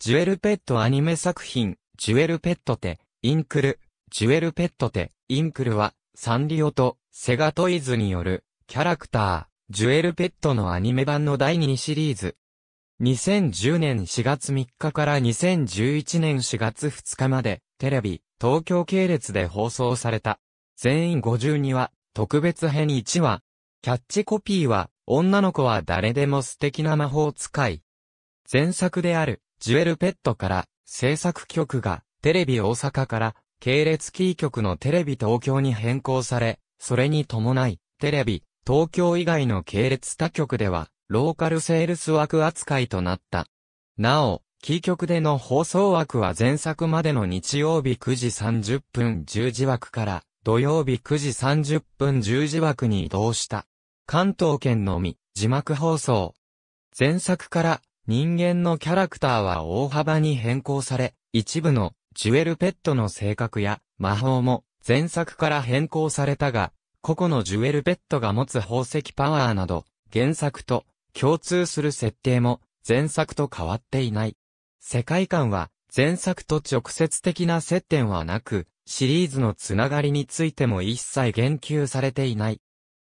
ジュエルペットアニメ作品、ジュエルペットテ、インクル、ジュエルペットテ、インクルは、サンリオとセガトイズによる、キャラクター、ジュエルペットのアニメ版の第2シリーズ。2010年4月3日から2011年4月2日まで、テレビ、東京系列で放送された。全員52話、特別編1話。キャッチコピーは、女の子は誰でも素敵な魔法使い。前作である、ジュエルペットから制作局がテレビ大阪から系列キー局のテレビ東京に変更され、それに伴いテレビ東京以外の系列他局ではローカルセールス枠扱いとなった。なお、キー局での放送枠は前作までの日曜日9時30分10時枠から土曜日9時30分10時枠に移動した。関東圏のみ、字幕放送。前作から人間のキャラクターは大幅に変更され、一部のジュエルペットの性格や魔法も前作から変更されたが、個々のジュエルペットが持つ宝石パワーなど、原作と共通する設定も前作と変わっていない。世界観は前作と直接的な接点はなく、シリーズのつながりについても一切言及されていない。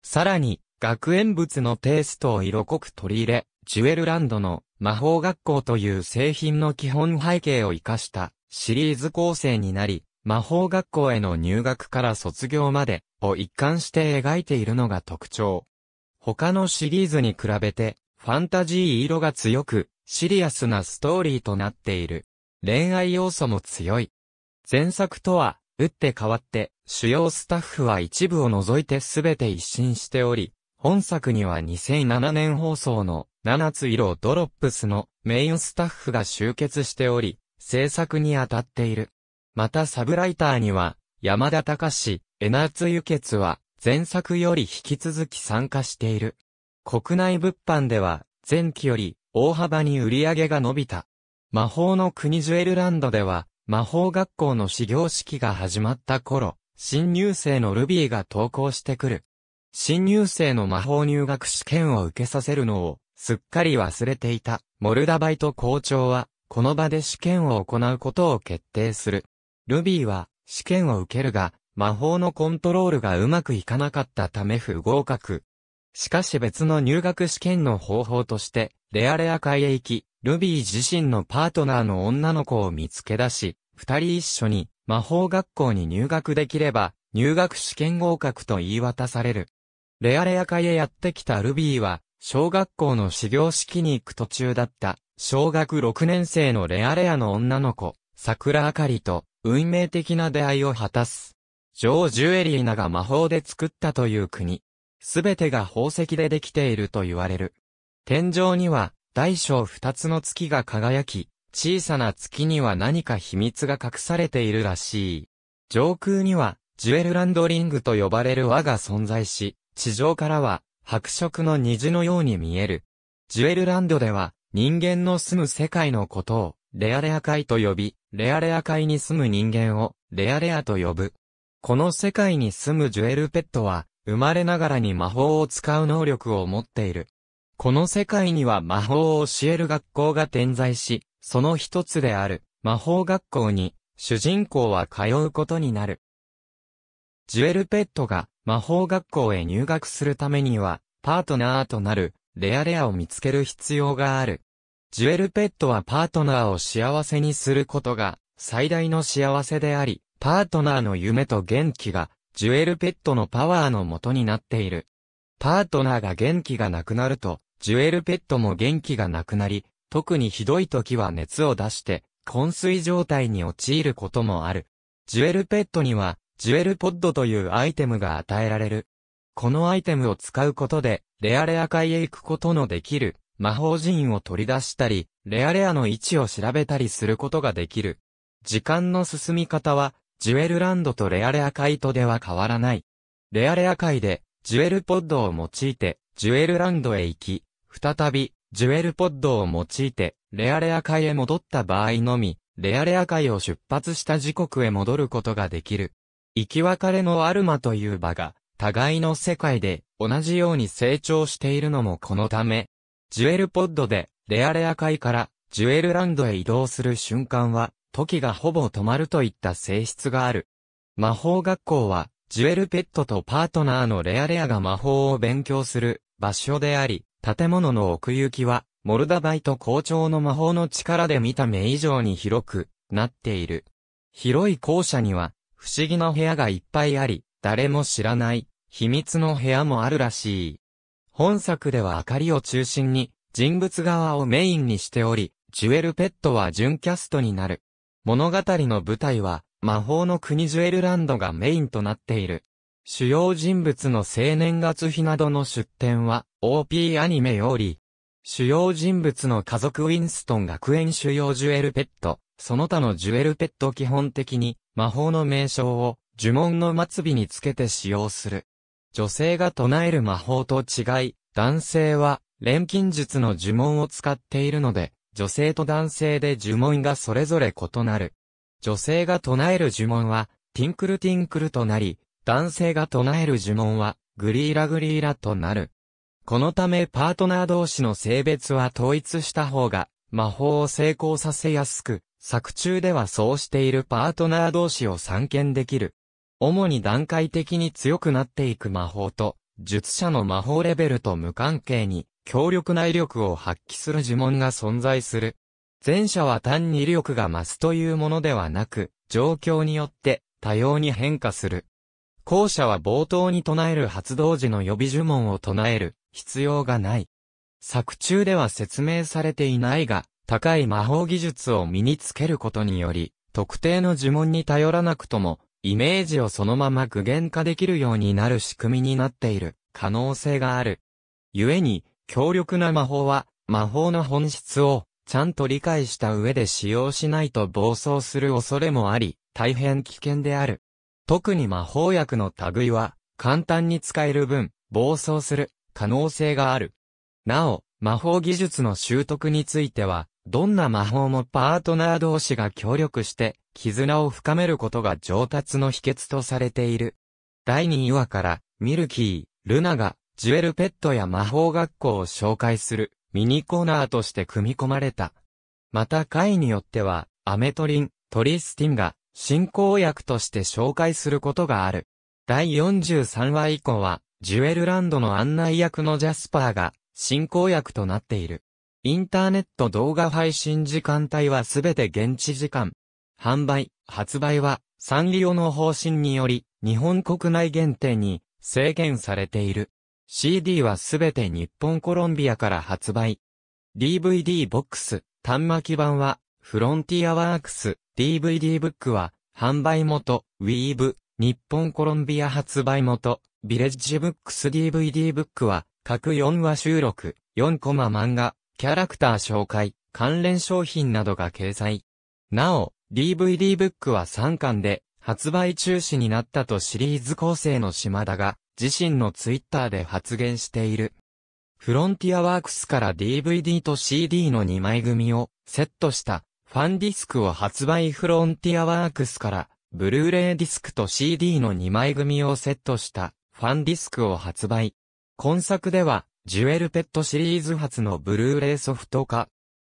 さらに、学園物のテイストを色濃く取り入れ、ジュエルランドの魔法学校という製品の基本背景を活かしたシリーズ構成になり、魔法学校への入学から卒業までを一貫して描いているのが特徴。他のシリーズに比べてファンタジー色が強くシリアスなストーリーとなっている。恋愛要素も強い。前作とは打って変わって主要スタッフは一部を除いて全て一新しており、本作には2007年放送の七つ色ドロップスのメインスタッフが集結しており、制作に当たっている。またサブライターには、山田隆、江夏輸血は、前作より引き続き参加している。国内物販では、前期より大幅に売り上げが伸びた。魔法の国ジュエルランドでは、魔法学校の始業式が始まった頃、新入生のルビーが登校してくる。新入生の魔法入学試験を受けさせるのを、すっかり忘れていた、モルダバイト校長は、この場で試験を行うことを決定する。ルビーは、試験を受けるが、魔法のコントロールがうまくいかなかったため不合格。しかし別の入学試験の方法として、レアレア会へ行き、ルビー自身のパートナーの女の子を見つけ出し、二人一緒に魔法学校に入学できれば、入学試験合格と言い渡される。レアレア会へやってきたルビーは、小学校の始業式に行く途中だった、小学6年生のレアレアの女の子、桜あかりと、運命的な出会いを果たす。ジョージュエリーナが魔法で作ったという国。すべてが宝石でできていると言われる。天井には、大小二つの月が輝き、小さな月には何か秘密が隠されているらしい。上空には、ジュエルランドリングと呼ばれる輪が存在し、地上からは、白色の虹のように見える。ジュエルランドでは、人間の住む世界のことを、レアレア界と呼び、レアレア界に住む人間を、レアレアと呼ぶ。この世界に住むジュエルペットは、生まれながらに魔法を使う能力を持っている。この世界には魔法を教える学校が点在し、その一つである、魔法学校に、主人公は通うことになる。ジュエルペットが魔法学校へ入学するためには、パートナーとなる、レアレアを見つける必要がある。ジュエルペットはパートナーを幸せにすることが、最大の幸せであり、パートナーの夢と元気が、ジュエルペットのパワーの元になっている。パートナーが元気がなくなると、ジュエルペットも元気がなくなり、特にひどい時は熱を出して、昏睡状態に陥ることもある。ジュエルペットには、ジュエルポッドというアイテムが与えられる。このアイテムを使うことで、レアレア界へ行くことのできる、魔法人を取り出したり、レアレアの位置を調べたりすることができる。時間の進み方は、ジュエルランドとレアレア界とでは変わらない。レアレア界で、ジュエルポッドを用いて、ジュエルランドへ行き、再び、ジュエルポッドを用いて、レアレア界へ戻った場合のみ、レアレア界を出発した時刻へ戻ることができる。生き別れのアルマという場が、互いの世界で同じように成長しているのもこのため、ジュエルポッドでレアレア界からジュエルランドへ移動する瞬間は、時がほぼ止まるといった性質がある。魔法学校は、ジュエルペットとパートナーのレアレアが魔法を勉強する場所であり、建物の奥行きは、モルダバイト校長の魔法の力で見た目以上に広くなっている。広い校舎には、不思議な部屋がいっぱいあり、誰も知らない、秘密の部屋もあるらしい。本作では明かりを中心に、人物側をメインにしており、ジュエルペットは準キャストになる。物語の舞台は、魔法の国ジュエルランドがメインとなっている。主要人物の青年月日などの出展は、OP アニメより、主要人物の家族ウィンストン学園主要ジュエルペット、その他のジュエルペット基本的に魔法の名称を呪文の末尾につけて使用する。女性が唱える魔法と違い、男性は錬金術の呪文を使っているので、女性と男性で呪文がそれぞれ異なる。女性が唱える呪文は、ティンクルティンクルとなり、男性が唱える呪文は、グリーラグリーラとなる。このためパートナー同士の性別は統一した方が、魔法を成功させやすく、作中ではそうしているパートナー同士を参見できる。主に段階的に強くなっていく魔法と、術者の魔法レベルと無関係に、強力な威力を発揮する呪文が存在する。前者は単に威力が増すというものではなく、状況によって多様に変化する。後者は冒頭に唱える発動時の予備呪文を唱える必要がない。作中では説明されていないが、高い魔法技術を身につけることにより、特定の呪文に頼らなくとも、イメージをそのまま具現化できるようになる仕組みになっている可能性がある。故に、強力な魔法は、魔法の本質を、ちゃんと理解した上で使用しないと暴走する恐れもあり、大変危険である。特に魔法薬の類は、簡単に使える分、暴走する可能性がある。なお、魔法技術の習得については、どんな魔法もパートナー同士が協力して、絆を深めることが上達の秘訣とされている。第2話から、ミルキー、ルナが、ジュエルペットや魔法学校を紹介する、ミニコーナーとして組み込まれた。また回によっては、アメトリン、トリスティンが、進行役として紹介することがある。第43話以降は、ジュエルランドの案内役のジャスパーが、進行役となっている。インターネット動画配信時間帯はすべて現地時間。販売、発売は、サンリオの方針により、日本国内限定に制限されている。CD はすべて日本コロンビアから発売。DVD ボックス、端末版は、フロンティアワークス、DVD ブックは、販売元、ウィーブ、日本コロンビア発売元、ビレッジブックス DVD ブックは、各4話収録、4コマ漫画、キャラクター紹介、関連商品などが掲載。なお、DVD ブックは3巻で、発売中止になったとシリーズ構成の島田が、自身のツイッターで発言している。フロンティアワークスから DVD と CD の2枚組をセットしたファンディスクを発売フロンティアワークスからブルーレイディスクと CD の2枚組をセットしたファンディスクを発売。今作ではジュエルペットシリーズ初のブルーレイソフト化。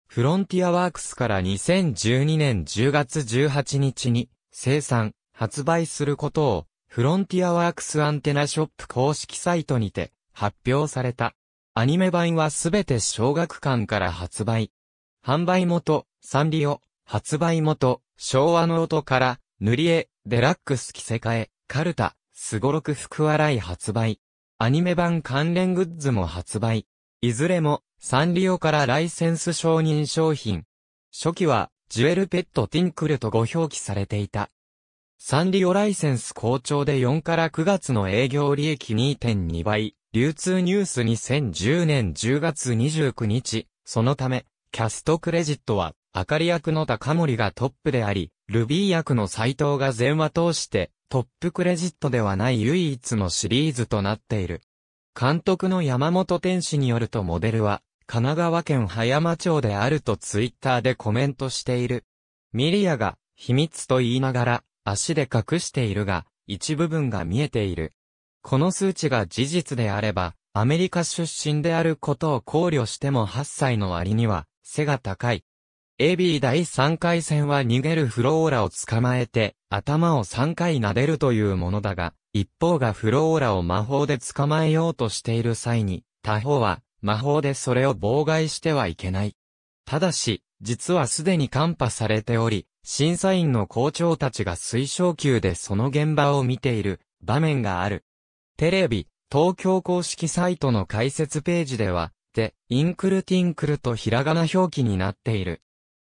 フロンティアワークスから2012年10月18日に生産、発売することをフロンティアワークスアンテナショップ公式サイトにて発表された。アニメ版はすべて小学館から発売。販売元、サンリオ、発売元、昭和の音から、塗り絵、デラックス着せ替え、カルタ、すごろく福笑い発売。アニメ版関連グッズも発売。いずれも、サンリオからライセンス承認商品。初期は、ジュエルペットティンクルとご表記されていた。サンリオライセンス好調で4から9月の営業利益2.2倍、流通ニュース2010年10月29日、そのため、キャストクレジットは、明かり役の高森がトップであり、ルビー役の斎藤が全話通して、トップクレジットではない唯一のシリーズとなっている。監督の山本天使によるとモデルは、神奈川県葉山町であるとツイッターでコメントしている。ミリアが、秘密と言いながら、足で隠しているが、一部分が見えている。この数値が事実であれば、アメリカ出身であることを考慮しても8歳の割には、背が高い。AB 第3回戦は逃げるフローラを捕まえて、頭を3回撫でるというものだが、一方がフローラを魔法で捕まえようとしている際に、他方は魔法でそれを妨害してはいけない。ただし、実はすでにカンパされており、審査員の校長たちが推奨級でその現場を見ている場面がある。テレビ、東京公式サイトの解説ページでは、で、インクルティンクルとひらがな表記になっている。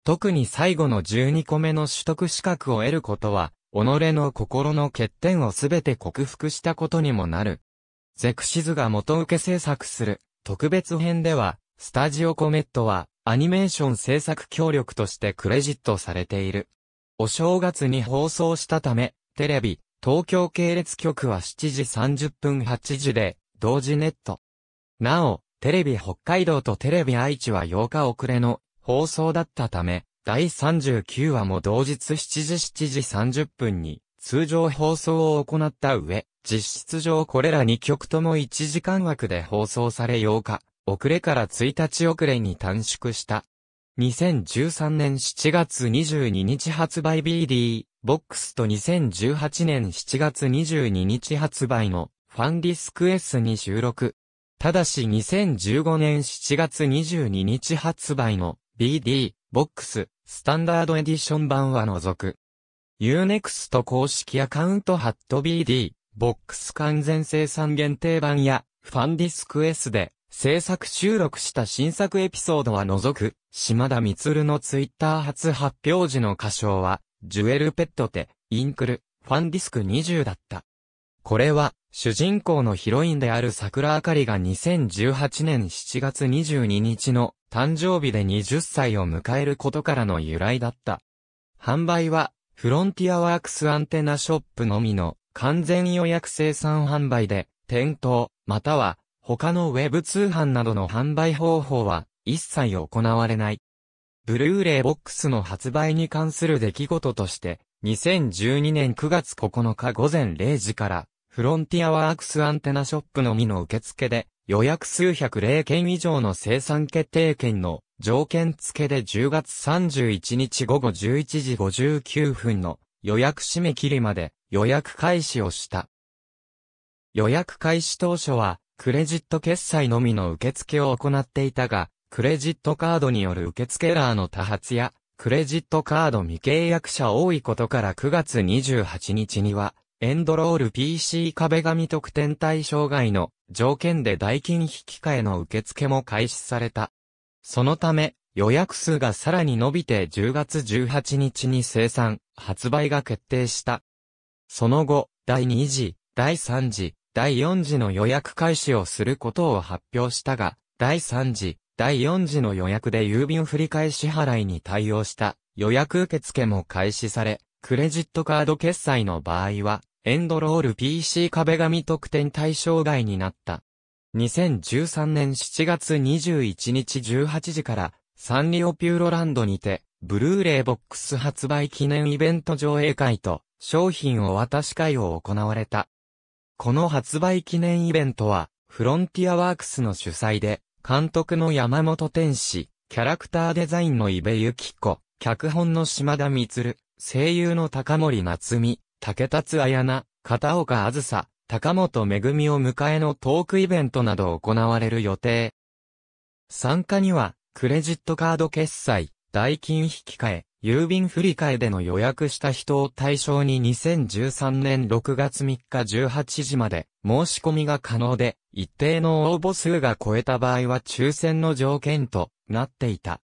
特に最後の12個目の取得資格を得ることは、己の心の欠点をすべて克服したことにもなる。ゼクシズが元受け制作する特別編では、スタジオコメットはアニメーション制作協力としてクレジットされている。お正月に放送したため、テレビ、東京系列局は7時30分8時で、同時ネット。なお、テレビ北海道とテレビ愛知は8日遅れの放送だったため、第39話も同日7時7時30分に通常放送を行った上、実質上これら2曲とも1時間枠で放送され8日、遅れから1日遅れに短縮した。2013年7月22日発売 BD、ボックスと2018年7月22日発売のファンディスク S に収録。ただし2015年7月22日発売の BD、ボックス、スタンダードエディション版は除く。Unext 公式アカウントハット BD、ボックス完全生産限定版や、ファンディスク S で、制作収録した新作エピソードは除く、島田光のツイッター初発表時の歌唱は、ジュエルペットテ、インクル、ファンディスク20だった。これは、主人公のヒロインである桜あかりが2018年7月22日の誕生日で20歳を迎えることからの由来だった。販売は、フロンティアワークスアンテナショップのみの完全予約生産販売で、店頭、または他のウェブ通販などの販売方法は一切行われない。ブルーレイボックスの発売に関する出来事として、2012年9月9日午前0時からフロンティアワークスアンテナショップのみの受付で、予約数百例件以上の生産決定権の条件付けで10月31日午後11時59分の予約締め切りまで予約開始をした。予約開始当初は、クレジット決済のみの受付を行っていたが、クレジットカードによる受付エラーの多発や、クレジットカード未契約者多いことから9月28日には、エンドロール PC 壁紙特典対象外の条件で代金引換の受付も開始された。そのため、予約数がさらに伸びて10月18日に生産、発売が決定した。その後、第2次、第3次、第4次の予約開始をすることを発表したが、第3次、第4次の予約で郵便振替支払いに対応した予約受付も開始され、クレジットカード決済の場合は、エンドロール PC 壁紙特典対象外になった。2013年7月21日18時からサンリオピューロランドにて、ブルーレイボックス発売記念イベント上映会と商品お渡し会を行われた。この発売記念イベントは、フロンティアワークスの主催で、監督の山本天使、キャラクターデザインの伊部幸子、脚本の島田光、声優の高森夏美、竹立綾菜、片岡あずさ、高本めぐみを迎えのトークイベントなど行われる予定。参加には、クレジットカード決済、代金引換え、郵便振替での予約した人を対象に2013年6月3日18時まで申し込みが可能で、一定の応募数が超えた場合は抽選の条件となっていた。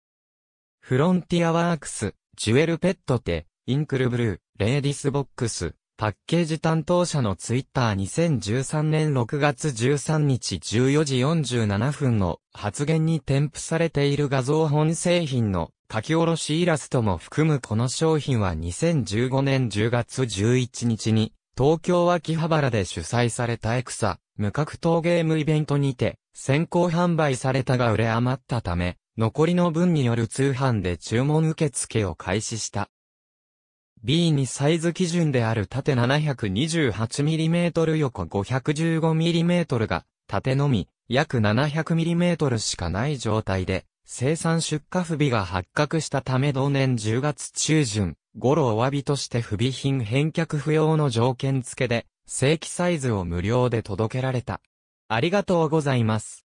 フロンティアワークス、ジュエルペットテ、インクルブルー、レーディスボックス、パッケージ担当者のツイッター2013年6月13日14時47分の発言に添付されている画像本製品の書き下ろしイラストも含むこの商品は2015年10月11日に東京秋葉原で主催されたエクサ無格闘ゲームイベントにて先行販売されたが売れ余ったため残りの分による通販で注文受付を開始した。b にサイズ基準である縦 728mm 横 515mm が縦のみ約 700mm しかない状態で生産出荷不備が発覚したため同年10月中旬頃お詫びとして不備品返却不要の条件付けで正規サイズを無料で届けられた。ありがとうございます。